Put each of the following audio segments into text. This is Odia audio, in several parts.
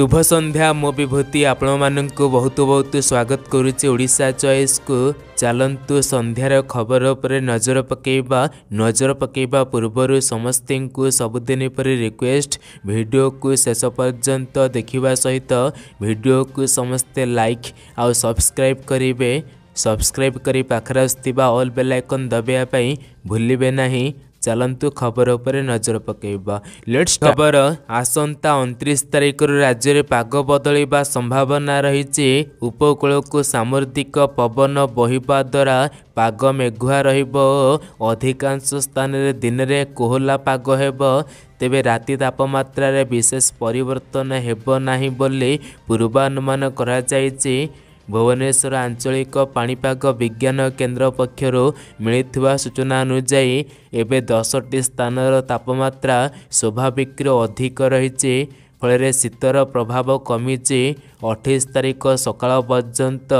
শুভ সন্ধ্যা মো বিভূতি আপনার বহুত বহুত স্বাগত করুছি ওড়শা চয়েসকু চালু সন্ধ্যার খবর উপরে নজর পকাইবা নজর পকাইবা পূর্বর সমস্ত সবুদিন পরে রিকোয়েস্ট ভিডিওকু শেষ পর্যন্ত দেখা সহিত ভিডিওকু সমস্তে লাইক আবসক্রাইব করবে সবসক্রাইব করে পাখে আসুক অল বেল আইকন দবাইয়া ভুলবে না ଚାଲନ୍ତୁ ଖବର ଉପରେ ନଜର ପକାଇବା ଲେଟ୍ସ ଖବର ଆସନ୍ତା ଅଣତିରିଶ ତାରିଖରୁ ରାଜ୍ୟରେ ପାଗ ବଦଳିବା ସମ୍ଭାବନା ରହିଛି ଉପକୂଳକୁ ସାମୁଦ୍ରିକ ପବନ ବହିବା ଦ୍ୱାରା ପାଗ ମେଘୁଆ ରହିବ ଓ ଅଧିକାଂଶ ସ୍ଥାନରେ ଦିନରେ କୋହଲା ପାଗ ହେବ ତେବେ ରାତି ତାପମାତ୍ରାରେ ବିଶେଷ ପରିବର୍ତ୍ତନ ହେବ ନାହିଁ ବୋଲି ପୂର୍ବାନୁମାନ କରାଯାଇଛି ଭୁବନେଶ୍ୱର ଆଞ୍ଚଳିକ ପାଣିପାଗ ବିଜ୍ଞାନ କେନ୍ଦ୍ର ପକ୍ଷରୁ ମିଳିଥିବା ସୂଚନା ଅନୁଯାୟୀ ଏବେ ଦଶଟି ସ୍ଥାନର ତାପମାତ୍ରା ସ୍ୱାଭାବିକରୁ ଅଧିକ ରହିଛି ଫଳରେ ଶୀତର ପ୍ରଭାବ କମିଛି ଅଠେଇଶ ତାରିଖ ସକାଳ ପର୍ଯ୍ୟନ୍ତ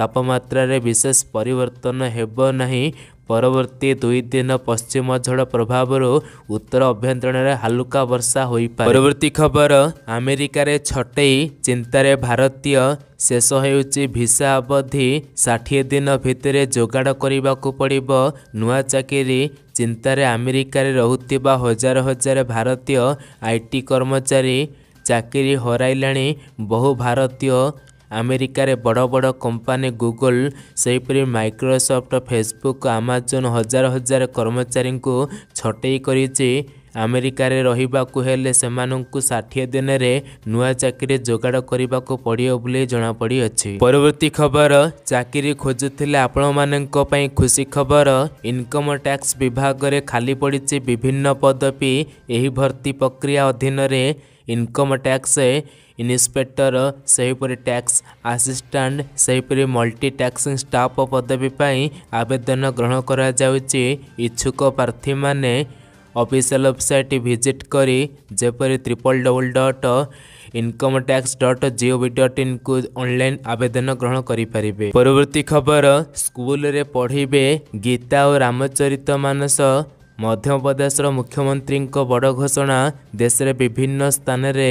ତାପମାତ୍ରାରେ ବିଶେଷ ପରିବର୍ତ୍ତନ ହେବ ନାହିଁ ପରବର୍ତ୍ତୀ ଦୁଇ ଦିନ ପଶ୍ଚିମ ଝଡ଼ ପ୍ରଭାବରୁ ଉତ୍ତର ଅଭ୍ୟନ୍ତରୀଣରେ ହାଲୁକା ବର୍ଷା ହୋଇପାରେ ପରବର୍ତ୍ତୀ ଖବର ଆମେରିକାରେ ଛଟେଇ ଚିନ୍ତାରେ ଭାରତୀୟ ଶେଷ ହେଉଛି ଭିସା ଅବଧି ଷାଠିଏ ଦିନ ଭିତରେ ଯୋଗାଡ଼ କରିବାକୁ ପଡ଼ିବ ନୂଆ ଚାକିରି ଚିନ୍ତାରେ ଆମେରିକାରେ ରହୁଥିବା ହଜାର ହଜାର ଭାରତୀୟ ଆଇ ଟି କର୍ମଚାରୀ ଚାକିରି ହରାଇଲାଣି ବହୁ ଭାରତୀୟ ଆମେରିକାରେ ବଡ଼ ବଡ଼ କମ୍ପାନୀ ଗୁଗୁଲ ସେହିପରି ମାଇକ୍ରୋସଫ୍ଟ ଫେସବୁକ୍ ଆମାଜନ୍ ହଜାର ହଜାର କର୍ମଚାରୀଙ୍କୁ ଛଟେଇ କରିଛି ଆମେରିକାରେ ରହିବାକୁ ହେଲେ ସେମାନଙ୍କୁ ଷାଠିଏ ଦିନରେ ନୂଆ ଚାକିରି ଯୋଗାଡ଼ କରିବାକୁ ପଡ଼ିବ ବୋଲି ଜଣାପଡ଼ିଅଛି ପରବର୍ତ୍ତୀ ଖବର ଚାକିରି ଖୋଜୁଥିଲେ ଆପଣମାନଙ୍କ ପାଇଁ ଖୁସି ଖବର ଇନକମ୍ ଟ୍ୟାକ୍ସ ବିଭାଗରେ ଖାଲି ପଡ଼ିଛି ବିଭିନ୍ନ ପଦବୀ ଏହି ଭର୍ତ୍ତି ପ୍ରକ୍ରିୟା ଅଧୀନରେ ଇନକମ୍ ଟ୍ୟାକ୍ସ ଇନ୍ସପେକ୍ଟର ସେହିପରି ଟ୍ୟାକ୍ସ ଆସିଷ୍ଟାଣ୍ଟ ସେହିପରି ମଲ୍ଟି ଟ୍ୟାକ୍ସିଂ ଷ୍ଟାଫ୍ ପଦବୀ ପାଇଁ ଆବେଦନ ଗ୍ରହଣ କରାଯାଉଛି ଇଚ୍ଛୁକ ପ୍ରାର୍ଥୀମାନେ ଅଫିସିଆଲ ୱେବସାଇଟ୍ ଭିଜିଟ୍ କରି ଯେପରି triple double dot income tax dot G O V ଡଟ୍ ଇନ୍କୁ ଅନଲାଇନ୍ ଆବେଦନ ଗ୍ରହଣ କରିପାରିବେ ପରବର୍ତ୍ତୀ ଖବର ସ୍କୁଲରେ ପଢ଼ିବେ ଗୀତା ଓ ରାମଚରିତ ମାନସ ମଧ୍ୟପ୍ରଦେଶର ମୁଖ୍ୟମନ୍ତ୍ରୀଙ୍କ ବଡ଼ ଘୋଷଣା ଦେଶରେ ବିଭିନ୍ନ ସ୍ଥାନରେ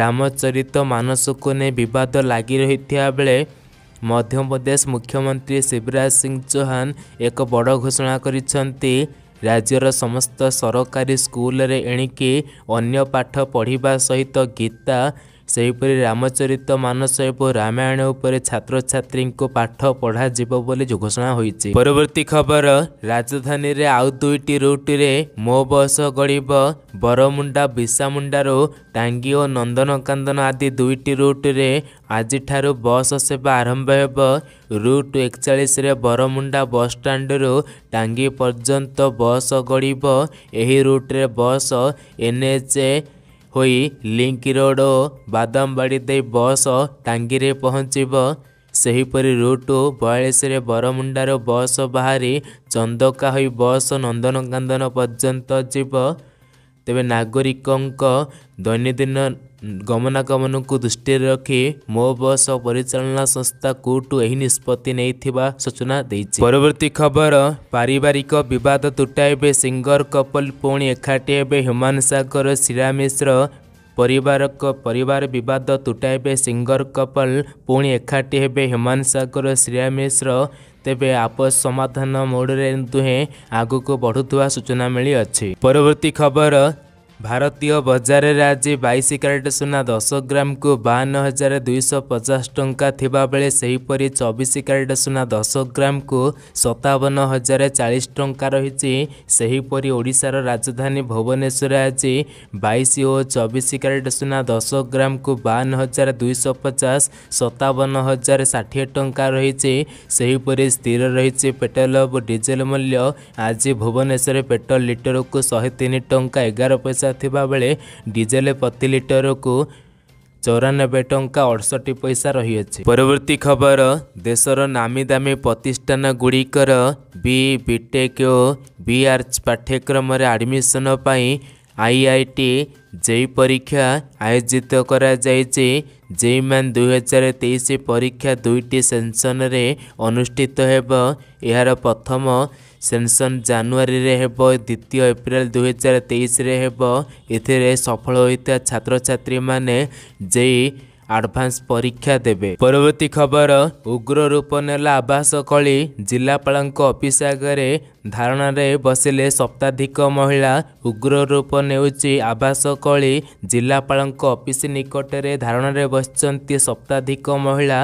ରାମଚରିତ ମାନସକୁ ନେଇ ବିବାଦ ଲାଗି ରହିଥିବା ବେଳେ ମଧ୍ୟପ୍ରଦେଶ ମୁଖ୍ୟମନ୍ତ୍ରୀ ଶିବରାଜ ସିଂ ଚୌହାନ ଏକ ବଡ଼ ଘୋଷଣା କରିଛନ୍ତି ରାଜ୍ୟର ସମସ୍ତ ସରକାରୀ ସ୍କୁଲରେ ଏଣିକି ଅନ୍ୟ ପାଠ ପଢ଼ିବା ସହିତ ଗୀତା ସେହିପରି ରାମଚରିତ ମାନସ ଏବଂ ରାମାୟଣ ଉପରେ ଛାତ୍ରଛାତ୍ରୀଙ୍କୁ ପାଠ ପଢ଼ାଯିବ ବୋଲି ଘୋଷଣା ହୋଇଛି ପରବର୍ତ୍ତୀ ଖବର ରାଜଧାନୀରେ ଆଉ ଦୁଇଟି ରୁଟ୍ରେ ମୋ ବସ୍ ଗଢ଼ିବ ବରମୁଣ୍ଡା ବିଶାମୁଣ୍ଡାରୁ ଟାଙ୍ଗି ଓ ନନ୍ଦନକାନ୍ଦନ ଆଦି ଦୁଇଟି ରୁଟ୍ରେ ଆଜିଠାରୁ ବସ୍ ସେବା ଆରମ୍ଭ ହେବ ରୁଟ୍ ଏକଚାଳିଶରେ ବରମୁଣ୍ଡା ବସ୍ଷ୍ଟାଣ୍ଡରୁ ଟାଙ୍ଗି ପର୍ଯ୍ୟନ୍ତ ବସ୍ ଗଢ଼ିବ ଏହି ରୁଟ୍ରେ ବସ୍ ଏନ୍ଏଚ୍ଏ ହୋଇ ଲିଙ୍କ ରୋଡ ଓ ବାଦାମବାଡ଼ି ଦେଇ ବସ୍ ଟାଙ୍ଗିରେ ପହଞ୍ଚିବ ସେହିପରି ରୁଟ୍ରୁ ବୟାଳିଶରେ ବରମୁଣ୍ଡାରୁ ବସ୍ ବାହାରି ଚନ୍ଦକା ହୋଇ ବସ୍ ନନ୍ଦନକାନନ ପର୍ଯ୍ୟନ୍ତ ଯିବ ତେବେ ନାଗରିକଙ୍କ ଦୈନନ୍ଦିନ ଗମନାଗମନକୁ ଦୃଷ୍ଟିରେ ରଖି ମୋ ବସ୍ ପରିଚାଳନା ସଂସ୍ଥା କୋର୍ଟ ଏହି ନିଷ୍ପତ୍ତି ନେଇଥିବା ସୂଚନା ଦେଇଛି ପରବର୍ତ୍ତୀ ଖବର ପାରିବାରିକ ବିବାଦ ତୁଟାଇବେ ସିଙ୍ଗର କପଲ ପୁଣି ଏକାଠି ହେବେ ହ୍ୟୁମାନ ସାଗର ଶିରା ମିଶ୍ର ପରିବାରକ ପରିବାର ବିବାଦ ତୁଟାଇବେ ସିଙ୍ଗର କପଲ ପୁଣି ଏକାଠି ହେବେ ହ୍ୟୁମାନ ସାଗର ଶ୍ରିୟା ମିଶ୍ର ତେବେ ଆପୋଷ ସମାଧାନ ମୋଡ଼ରେ ଦୁହେଁ ଆଗକୁ ବଢ଼ୁଥିବା ସୂଚନା ମିଳିଅଛି ପରବର୍ତ୍ତୀ ଖବର ଭାରତୀୟ ବଜାରରେ ଆଜି ବାଇଶ କ୍ୟାରେଟ୍ ସୁନା ଦଶ ଗ୍ରାମକୁ ବାହାନ ହଜାର ଦୁଇଶହ ପଚାଶ ଟଙ୍କା ଥିବାବେଳେ ସେହିପରି ଚବିଶ କ୍ୟାରେଟ୍ ସୁନା ଦଶ ଗ୍ରାମକୁ ସତାବନ ହଜାର ଚାଳିଶ ଟଙ୍କା ରହିଛି ସେହିପରି ଓଡ଼ିଶାର ରାଜଧାନୀ ଭୁବନେଶ୍ୱରରେ ଆଜି ବାଇଶ ଓ ଚବିଶ କ୍ୟାରେଟ୍ ସୁନା ଦଶ ଗ୍ରାମକୁ ବାହାନ ହଜାର ଦୁଇଶହ ପଚାଶ ସତାବନ ହଜାର ଷାଠିଏ ଟଙ୍କା ରହିଛି ସେହିପରି ସ୍ଥିର ରହିଛି ପେଟ୍ରୋଲ ଓ ଡିଜେଲ ମୂଲ୍ୟ ଆଜି ଭୁବନେଶ୍ୱରରେ ପେଟ୍ରୋଲ ଲିଟରକୁ ଶହେ ତିନି ଟଙ୍କା ଏଗାର ପଇସା ଟଙ୍କା ଥିବାବେଳେ ଡିଜେଲ ପ୍ରତି ଲିଟରକୁ ଚଉରାନବେ ଟଙ୍କା ଅଠଷଠି ପଇସା ରହିଅଛି ପରବର୍ତ୍ତୀ ଖବର ଦେଶର ନାମୀ ଦାମୀ ପ୍ରତିଷ୍ଠାନ ଗୁଡ଼ିକର ବି ବିଟେକ୍ ଓ ବିଆର୍ଚ ପାଠ୍ୟକ୍ରମରେ ଆଡ଼ମିସନ୍ ପାଇଁ ଆଇ ଆଇ ଟି ଜେଇ ପରୀକ୍ଷା ଆୟୋଜିତ କରାଯାଇଛି ଜେଇମାନ ହଜାର ତେଇଶ ପରୀକ୍ଷା ଦୁଇଟି ସେନ୍ସନରେ ଅନୁଷ୍ଠିତ ହେବ ଏହାର ପ୍ରଥମ ସେନ୍ସନ୍ ଜାନୁଆରୀରେ ହେବ ଦ୍ୱିତୀୟ ଏପ୍ରିଲ ଦୁଇହଜାର ତେଇଶରେ ହେବ ଏଥିରେ ସଫଳ ହୋଇଥିବା ଛାତ୍ରଛାତ୍ରୀମାନେ ଯେଇ ଆଡଭାନ୍ସ ପରୀକ୍ଷା ଦେବେ ପରବର୍ତ୍ତୀ ଖବର ଉଗ୍ର ରୂପ ନେଲା ଆବାସ କଳି ଜିଲ୍ଲାପାଳଙ୍କ ଅଫିସ ଆଗରେ ଧାରଣାରେ ବସିଲେ ସପ୍ତାଧିକ ମହିଳା ଉଗ୍ର ରୂପ ନେଉଛି ଆବାସ କଳି ଜିଲ୍ଲାପାଳଙ୍କ ଅଫିସ ନିକଟରେ ଧାରଣାରେ ବସିଛନ୍ତି ସପ୍ତାଧିକ ମହିଳା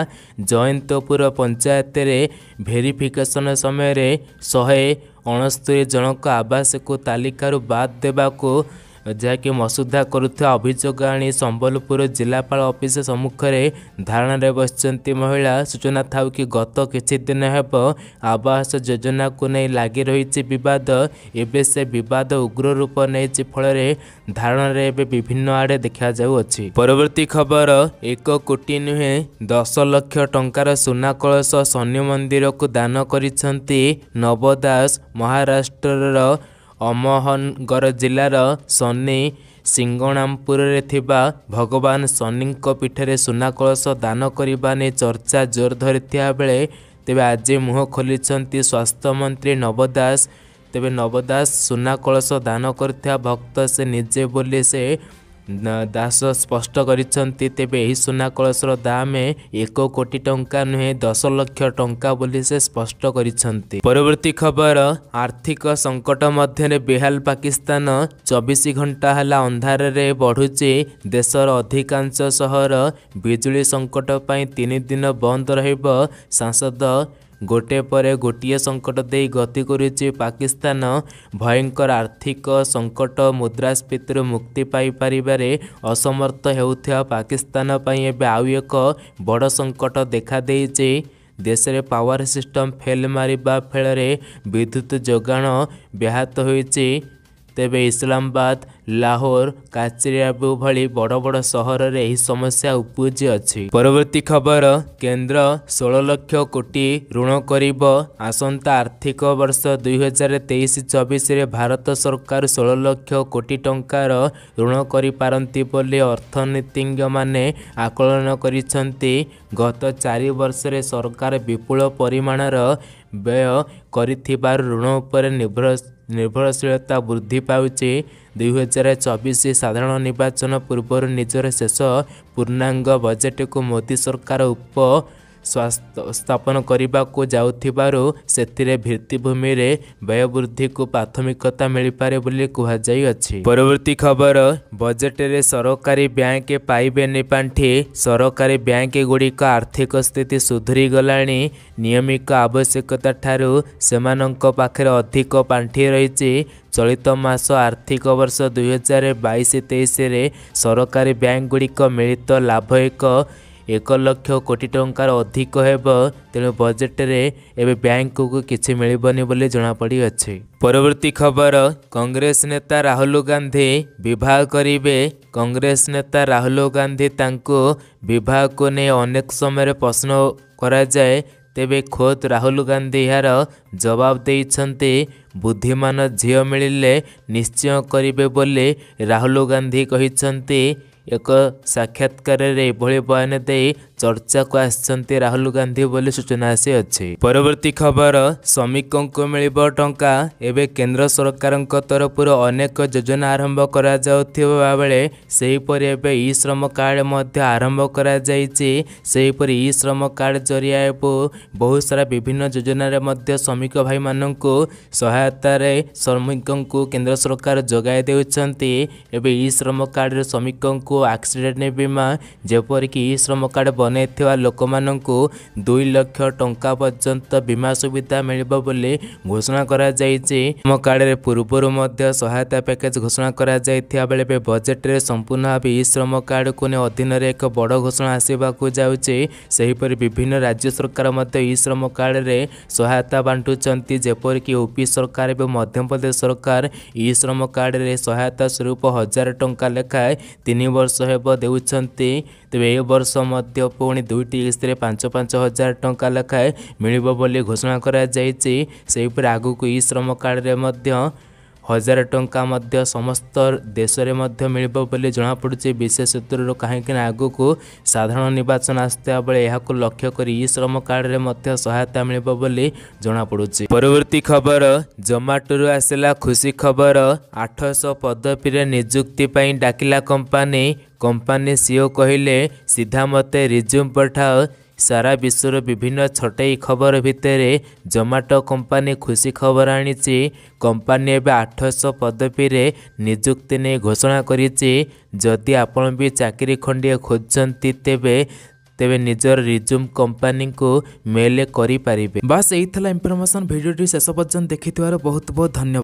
ଜୟନ୍ତପୁର ପଞ୍ଚାୟତରେ ଭେରିଫିକେସନ ସମୟରେ ଶହେ ଅଣସ୍ତରୀ ଜଣଙ୍କ ଆବାସକୁ ତାଲିକାରୁ ବାଦ୍ ଦେବାକୁ ଯାହାକି ମସୁଧା କରୁଥିବା ଅଭିଯୋଗ ଆଣି ସମ୍ବଲପୁର ଜିଲ୍ଲାପାଳ ଅଫିସ ସମ୍ମୁଖରେ ଧାରଣାରେ ବସିଛନ୍ତି ମହିଳା ସୂଚନା ଥାଉ କି ଗତ କିଛି ଦିନ ହେବ ଆବାସ ଯୋଜନାକୁ ନେଇ ଲାଗି ରହିଛି ବିବାଦ ଏବେ ସେ ବିବାଦ ଉଗ୍ର ରୂପ ନେଇଛି ଫଳରେ ଧାରଣାରେ ଏବେ ବିଭିନ୍ନ ଆଡ଼େ ଦେଖାଯାଉଅଛି ପରବର୍ତ୍ତୀ ଖବର ଏକ କୋଟି ନୁହେଁ ଦଶ ଲକ୍ଷ ଟଙ୍କାର ସୁନା କଳସ ଶନି ମନ୍ଦିରକୁ ଦାନ କରିଛନ୍ତି ନବ ଦାସ ମହାରାଷ୍ଟ୍ରର ଅମହନଗର ଜିଲ୍ଲାର ଶନି ସିଙ୍ଗଣାମପୁରରେ ଥିବା ଭଗବାନ ଶନିଙ୍କ ପୀଠରେ ସୁନା କଳସ ଦାନ କରିବା ନେଇ ଚର୍ଚ୍ଚା ଜୋର ଧରିଥିବା ବେଳେ ତେବେ ଆଜି ମୁହଁ ଖୋଲିଛନ୍ତି ସ୍ୱାସ୍ଥ୍ୟମନ୍ତ୍ରୀ ନବ ଦାସ ତେବେ ନବ ଦାସ ସୁନାକଳସ ଦାନ କରିଥିବା ଭକ୍ତ ସେ ନିଜେ ବୋଲି ସେ ଦାସ ସ୍ପଷ୍ଟ କରିଛନ୍ତି ତେବେ ଏହି ସୁନା କଳସର ଦାମ ଏକ କୋଟି ଟଙ୍କା ନୁହେଁ ଦଶ ଲକ୍ଷ ଟଙ୍କା ବୋଲି ସେ ସ୍ପଷ୍ଟ କରିଛନ୍ତି ପରବର୍ତ୍ତୀ ଖବର ଆର୍ଥିକ ସଙ୍କଟ ମଧ୍ୟରେ ବେହାଲ ପାକିସ୍ତାନ ଚବିଶ ଘଣ୍ଟା ହେଲା ଅନ୍ଧାରରେ ବଢ଼ୁଛି ଦେଶର ଅଧିକାଂଶ ସହର ବିଜୁଳି ସଙ୍କଟ ପାଇଁ ତିନି ଦିନ ବନ୍ଦ ରହିବ ସାଂସଦ ଗୋଟିଏ ପରେ ଗୋଟିଏ ସଙ୍କଟ ଦେଇ ଗତି କରୁଛି ପାକିସ୍ତାନ ଭୟଙ୍କର ଆର୍ଥିକ ସଙ୍କଟ ମୁଦ୍ରାସ୍ଫୀତିରୁ ମୁକ୍ତି ପାଇପାରିବାରେ ଅସମର୍ଥ ହେଉଥିବା ପାକିସ୍ତାନ ପାଇଁ ଏବେ ଆଉ ଏକ ବଡ଼ ସଙ୍କଟ ଦେଖାଦେଇଛି ଦେଶରେ ପାୱାର ସିଷ୍ଟମ୍ ଫେଲ୍ ମାରିବା ଫଳରେ ବିଦ୍ୟୁତ ଯୋଗାଣ ବ୍ୟାହତ ହୋଇଛି ତେବେ ଇସଲାମବାଦ ଲାହୋର କାଚିରିଆବୁ ଭଳି ବଡ଼ ବଡ଼ ସହରରେ ଏହି ସମସ୍ୟା ଉପୁଜି ଅଛି ପରବର୍ତ୍ତୀ ଖବର କେନ୍ଦ୍ର ଷୋହଳ ଲକ୍ଷ କୋଟି ଋଣ କରିବ ଆସନ୍ତା ଆର୍ଥିକ ବର୍ଷ ଦୁଇହଜାର ତେଇଶ ଚବିଶରେ ଭାରତ ସରକାର ଷୋହଳ ଲକ୍ଷ କୋଟି ଟଙ୍କାର ଋଣ କରିପାରନ୍ତି ବୋଲି ଅର୍ଥନୀତିଜ୍ଞମାନେ ଆକଳନ କରିଛନ୍ତି ଗତ ଚାରି ବର୍ଷରେ ସରକାର ବିପୁଳ ପରିମାଣର ବ୍ୟୟ କରିଥିବାରୁ ଋଣ ଉପରେ ନିର୍ଭର ନିର୍ଭରଶୀଳତା ବୃଦ୍ଧି ପାଉଛି ଦୁଇହଜାର ଚବିଶ ସାଧାରଣ ନିର୍ବାଚନ ପୂର୍ବରୁ ନିଜର ଶେଷ ପୂର୍ଣ୍ଣାଙ୍ଗ ବଜେଟକୁ ମୋଦି ସରକାର ଉପ ସ୍ଥାପନ କରିବାକୁ ଯାଉଥିବାରୁ ସେଥିରେ ଭିତ୍ତିଭୂମିରେ ବ୍ୟୟ ବୃଦ୍ଧିକୁ ପ୍ରାଥମିକତା ମିଳିପାରେ ବୋଲି କୁହାଯାଇଅଛି ପରବର୍ତ୍ତୀ ଖବର ବଜେଟରେ ସରକାରୀ ବ୍ୟାଙ୍କ ପାଇବେନି ପାଣ୍ଠି ସରକାରୀ ବ୍ୟାଙ୍କ ଗୁଡ଼ିକ ଆର୍ଥିକ ସ୍ଥିତି ସୁଧୁରି ଗଲାଣି ନିୟମିତ ଆବଶ୍ୟକତା ଠାରୁ ସେମାନଙ୍କ ପାଖରେ ଅଧିକ ପାଣ୍ଠି ରହିଛି ଚଳିତ ମାସ ଆର୍ଥିକ ବର୍ଷ ଦୁଇହଜାର ବାଇଶ ତେଇଶରେ ସରକାରୀ ବ୍ୟାଙ୍କ ଗୁଡ଼ିକ ମିଳିତ ଲାଭ ଏକ ଏକ ଲକ୍ଷ କୋଟି ଟଙ୍କାର ଅଧିକ ହେବ ତେଣୁ ବଜେଟରେ ଏବେ ବ୍ୟାଙ୍କକୁ କିଛି ମିଳିବନି ବୋଲି ଜଣାପଡ଼ିଅଛି ପରବର୍ତ୍ତୀ ଖବର କଂଗ୍ରେସ ନେତା ରାହୁଲ ଗାନ୍ଧୀ ବିବାହ କରିବେ କଂଗ୍ରେସ ନେତା ରାହୁଲ ଗାନ୍ଧୀ ତାଙ୍କୁ ବିବାହକୁ ନେଇ ଅନେକ ସମୟରେ ପ୍ରଶ୍ନ କରାଯାଏ ତେବେ ଖୋଦ୍ ରାହୁଲ ଗାନ୍ଧୀ ଏହାର ଜବାବ ଦେଇଛନ୍ତି ବୁଦ୍ଧିମାନ ଝିଅ ମିଳିଲେ ନିଶ୍ଚୟ କରିବେ ବୋଲି ରାହୁଲ ଗାନ୍ଧୀ କହିଛନ୍ତି एक साक्षात्कार बयान दे ଚର୍ଚ୍ଚାକୁ ଆସିଛନ୍ତି ରାହୁଲ ଗାନ୍ଧୀ ବୋଲି ସୂଚନା ଆସିଅଛି ପରବର୍ତ୍ତୀ ଖବର ଶ୍ରମିକଙ୍କୁ ମିଳିବ ଟଙ୍କା ଏବେ କେନ୍ଦ୍ର ସରକାରଙ୍କ ତରଫରୁ ଅନେକ ଯୋଜନା ଆରମ୍ଭ କରାଯାଉଥିବା ବେଳେ ସେହିପରି ଏବେ ଇ ଶ୍ରମ କାର୍ଡ଼ ମଧ୍ୟ ଆରମ୍ଭ କରାଯାଇଛି ସେହିପରି ଇ ଶ୍ରମ କାର୍ଡ଼ ଜରିଆରେ ବହୁତ ସାରା ବିଭିନ୍ନ ଯୋଜନାରେ ମଧ୍ୟ ଶ୍ରମିକ ଭାଇମାନଙ୍କୁ ସହାୟତାରେ ଶ୍ରମିକଙ୍କୁ କେନ୍ଦ୍ର ସରକାର ଯୋଗାଇ ଦେଉଛନ୍ତି ଏବେ ଇ ଶ୍ରମ କାର୍ଡ଼ରେ ଶ୍ରମିକଙ୍କୁ ଆକ୍ସିଡେଣ୍ଟ ବୀମା ଯେପରିକି ଇ ଶ୍ରମ କାର୍ଡ଼ ବନାଇଥିବା ଲୋକମାନଙ୍କୁ ଦୁଇ ଲକ୍ଷ ଟଙ୍କା ପର୍ଯ୍ୟନ୍ତ ବୀମା ସୁବିଧା ମିଳିବ ବୋଲି ଘୋଷଣା କରାଯାଇଛି ଆମ କାର୍ଡ଼ରେ ପୂର୍ବରୁ ମଧ୍ୟ ସହାୟତା ପ୍ୟାକେଜ୍ ଘୋଷଣା କରାଯାଇଥିବା ବେଳେ ଏବେ ବଜେଟ୍ରେ ସମ୍ପୂର୍ଣ୍ଣ ଭାବେ ଇ ଶ୍ରମ କାର୍ଡ଼କୁ ନେଇ ଅଧୀନରେ ଏକ ବଡ଼ ଘୋଷଣା ଆସିବାକୁ ଯାଉଛି ସେହିପରି ବିଭିନ୍ନ ରାଜ୍ୟ ସରକାର ମଧ୍ୟ ଇ ଶ୍ରମ କାର୍ଡ଼ରେ ସହାୟତା ବାଣ୍ଟୁଛନ୍ତି ଯେପରିକି ୟୁପି ସରକାର ଏବଂ ମଧ୍ୟପ୍ରଦେଶ ସରକାର ଇ ଶ୍ରମ କାର୍ଡ଼ରେ ସହାୟତା ସ୍ୱରୂପ ହଜାର ଟଙ୍କା ଲେଖାଏଁ ତିନି ବର୍ଷ ହେବ ଦେଉଛନ୍ତି ତେବେ ଏ ବର୍ଷ ମଧ୍ୟ ପୁଣି ଦୁଇଟି କିସ୍ତିରେ ପାଞ୍ଚ ପାଞ୍ଚ ହଜାର ଟଙ୍କା ଲେଖାଏଁ ମିଳିବ ବୋଲି ଘୋଷଣା କରାଯାଇଛି ସେହିପରି ଆଗକୁ ଇ ଶ୍ରମ କାର୍ଡ଼ରେ ମଧ୍ୟ ହଜାର ଟଙ୍କା ମଧ୍ୟ ସମସ୍ତ ଦେଶରେ ମଧ୍ୟ ମିଳିବ ବୋଲି ଜଣାପଡ଼ୁଛି ବିଶେଷ ସୂତ୍ରରୁ କାହିଁକି ନା ଆଗକୁ ସାଧାରଣ ନିର୍ବାଚନ ଆସୁଥିବା ବେଳେ ଏହାକୁ ଲକ୍ଷ୍ୟ କରି ଇ ଶ୍ରମ କାର୍ଡ଼ରେ ମଧ୍ୟ ସହାୟତା ମିଳିବ ବୋଲି ଜଣାପଡ଼ୁଛି ପରବର୍ତ୍ତୀ ଖବର ଜୋମାଟୋରୁ ଆସିଲା ଖୁସି ଖବର ଆଠଶହ ପଦବୀରେ ନିଯୁକ୍ତି ପାଇଁ ଡାକିଲା କମ୍ପାନୀ କମ୍ପାନୀ ସିଓ କହିଲେ ସିଧା ମୋତେ ରିଜ୍ୟୁମ୍ ପଠାଅ সারা বিশ্বর বিভিন্ন ছটেই খবর ভিতরে জোমাটো কোম্পানি খুশি খবর আনিছে কোম্পানি এবে আঠশো পদবীরে নিযুক্তি নিয়ে ঘোষণা করেছে যদি আপনার বি চাকরি খণ্ডিয়ে খোঁজছেন তেবে তেবে নিজের রিজুম কোম্পানি মেলে করে বাস এই ইনফরমেশন ভিডিওটি শেষ পর্যন্ত দেখি বহুত বহুত ধন্যবাদ